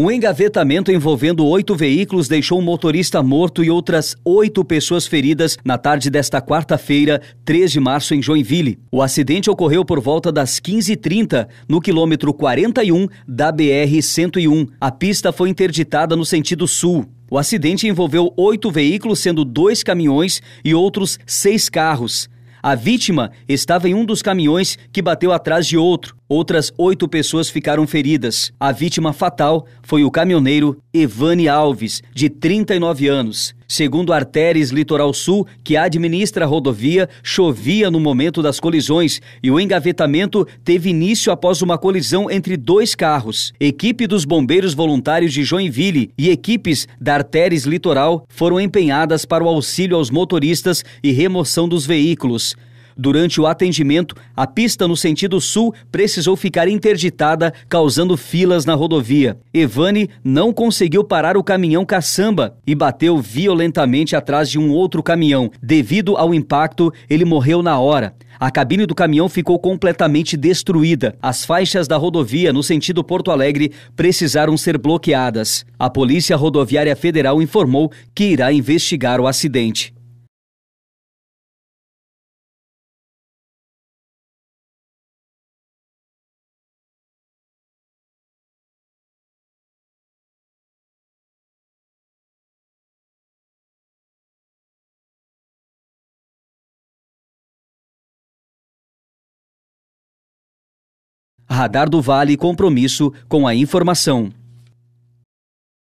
Um engavetamento envolvendo oito veículos deixou um motorista morto e outras oito pessoas feridas na tarde desta quarta-feira, 3 de março, em Joinville. O acidente ocorreu por volta das 15h30, no quilômetro 41 da BR-101. A pista foi interditada no sentido sul. O acidente envolveu oito veículos, sendo dois caminhões e outros seis carros. A vítima estava em um dos caminhões que bateu atrás de outro. Outras oito pessoas ficaram feridas. A vítima fatal foi o caminhoneiro Evane Alves, de 39 anos. Segundo a Arteres Litoral Sul, que administra a rodovia, chovia no momento das colisões e o engavetamento teve início após uma colisão entre dois carros. Equipe dos bombeiros voluntários de Joinville e equipes da Arteres Litoral foram empenhadas para o auxílio aos motoristas e remoção dos veículos. Durante o atendimento, a pista no sentido sul precisou ficar interditada, causando filas na rodovia. Evane não conseguiu parar o caminhão caçamba e bateu violentamente atrás de um outro caminhão. Devido ao impacto, ele morreu na hora. A cabine do caminhão ficou completamente destruída. As faixas da rodovia no sentido Porto Alegre precisaram ser bloqueadas. A Polícia Rodoviária Federal informou que irá investigar o acidente. Radar do Vale compromisso com a informação.